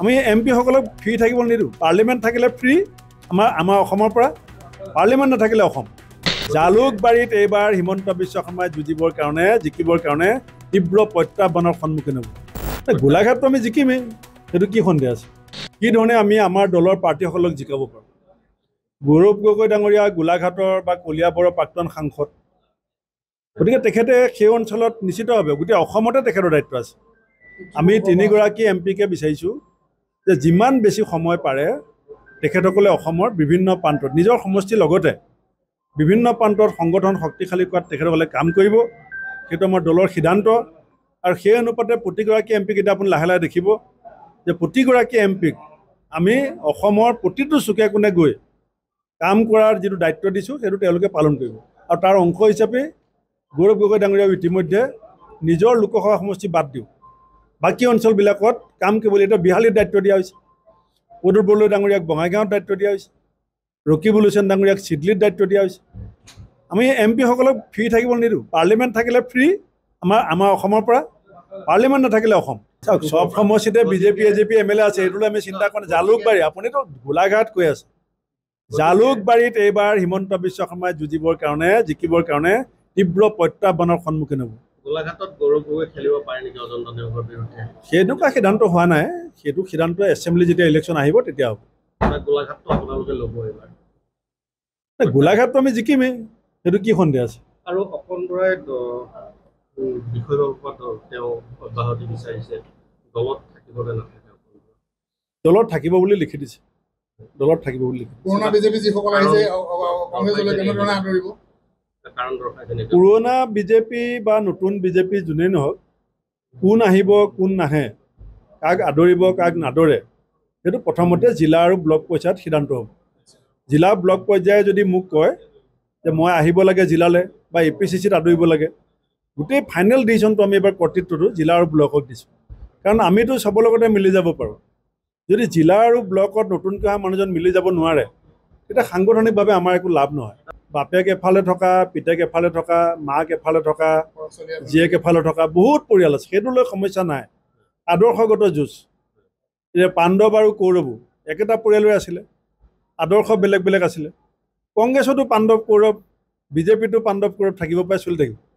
আমি M পিসকলক free থাকিব নিদিওঁ পাৰ্লিয়ামেণ্ট থাকিলে ফ্ৰী আমাৰ আমাৰ অসমৰ পৰা পাৰ্লিয়ামেণ্ট নাথাকিলে অসম জালুকবাৰীত এইবাৰ হিমন্ত বিশ্ব শৰ্মাই যুঁজিবৰ কাৰণে জিকিবৰ কাৰণে তীব্ৰ প্ৰত্যাহ্বানৰ সন্মুখীন হ'ব গোলাঘাটটো আমি জিকিমেই সেইটো কি সন্দেহ আছে কি ধৰণে আমি আমাৰ দলৰ প্ৰাৰ্থীসকলক জিকাব পাৰোঁ গৌৰৱ গগৈ ডাঙৰীয়া গোলাঘাটৰ বা কলিয়াবৰৰ প্ৰাক্তন সাংসদ গতিকে তেখেতে সেই অঞ্চলত নিশ্চিতভাৱে গোটেই অসমতে তেখেতৰ দায়িত্ব আছে আমি তিনিগৰাকী এম পিকে বিচাৰিছোঁ যে যিমান বেছি সময় পাৰে তেখেতসকলে অসমৰ বিভিন্ন প্ৰান্তত নিজৰ সমষ্টিৰ লগতে বিভিন্ন প্ৰান্তত সংগঠন শক্তিশালী কৰাত তেখেতসকলে কাম কৰিব সেইটো আমাৰ দলৰ সিদ্ধান্ত আৰু সেই অনুপাতে প্ৰতিগৰাকী এম পিক এতিয়া আপুনি লাহে লাহে দেখিব যে প্ৰতিগৰাকী এম পিক আমি অসমৰ প্ৰতিটো চুকে কোণে গৈ কাম কৰাৰ যিটো দায়িত্ব দিছোঁ সেইটো তেওঁলোকে পালন কৰিব আৰু তাৰ অংশ হিচাপে গৌৰৱ গগৈ ডাঙৰীয়াও ইতিমধ্যে নিজৰ লোকসভা সমষ্টি বাদ দিওঁ বাকী অঞ্চলবিলাকত কাম কেৱল এতিয়া বিহালীৰ দায়িত্ব দিয়া হৈছে পদুৰবলৈ ডাঙৰীয়াক বঙাইগাঁৱত দায়িত্ব দিয়া হৈছে ৰকিবুল হুচেন ডাঙৰীয়াক ছিডলিত দায়িত্ব দিয়া হৈছে আমি এম পিসকলক ফ্ৰী থাকিব নিদিওঁ পাৰ্লিমেণ্ট থাকিলে ফ্ৰী আমাৰ আমাৰ অসমৰ পৰা পাৰ্লিমেণ্ট নাথাকিলে অসম চাওক চব সমষ্টিতে BJP A J P M L A আছে এইটোলৈ আমি চিন্তা কৰা জালুকবাৰী আপুনিতো গোলাঘাট কৈ আছে জালুকবাৰীত এইবাৰ হিমন্ত বিশ্ব শৰ্মাই যুঁজিবৰ কাৰণে জিকিবৰ কাৰণে তীব্ৰ প্ৰত্যাহ্বানৰ সন্মুখীন হ'ব গোলাঘাটত গৌৰৱ গগৈ খেলিব পাৰে নেকি অজন্ত নেওগৰ বিৰুদ্ধে সেইটোকা সিদ্ধান্ত হোৱা নাই সেইটো সিদ্ধান্ত এছেম্বলি যেতিয়া ইলেকশ্যন আহিব তেতিয়া হ'ব গোলাঘাটটো আপোনালোকে ল'ব এইবাৰ গোলাঘাটটো আমি জিকিমেই সেইটো কি সন্দেহ আছে আৰু অকণৰাই দলত থাকিব বুলি লিখি দিছে দলত থাকিব বুলি লিখি পুৰণা পুৰণা বিজেপি বা নতুন বিজেপি যোনেই নহওক কোন আহিব কোন নাহে কাক আদৰিব কাক নাদৰে সেইটো প্ৰথমতে জিলা আৰু ব্লক পৰ্যায়ত সিদ্ধান্ত হ'ব জিলা ব্লক পৰ্যায়ে যদি মোক কয় যে মই আহিব লাগে জিলালৈ বা এ পি চি চিত আদৰিব লাগে গোটেই ফাইনেল ডিচিশ্যনটো আমি এইবাৰ কৰ্তৃত্বটো জিলা আৰু ব্লকত দিছোঁ কাৰণ আমিতো চবৰ লগতে মিলি যাব পাৰোঁ যদি জিলা আৰু ব্লকত নতুনকৈ অহা মানুহজন মিলি যাব নোৱাৰে তেতিয়া সাংগঠনিকভাৱে আমাৰ একো লাভ নহয় বাপেক এফালে থকা পিতেক এফালে থকা মাক এফালে থকা জীয়েক এফালে থকা বহুত পৰিয়াল আছে সেইটো লৈ সমস্যা নাই আদৰ্শগত যুঁজ এতিয়া পাণ্ডৱ আৰু কৌৰৱো একেটা পৰিয়ালৰে আছিলে আদৰ্শ বেলেগ বেলেগ আছিলে কংগ্ৰেছতো পাণ্ডৱ কৌৰৱ বিজেপিতো পাণ্ডৱ কৌৰৱ থাকিব চলি থাকিব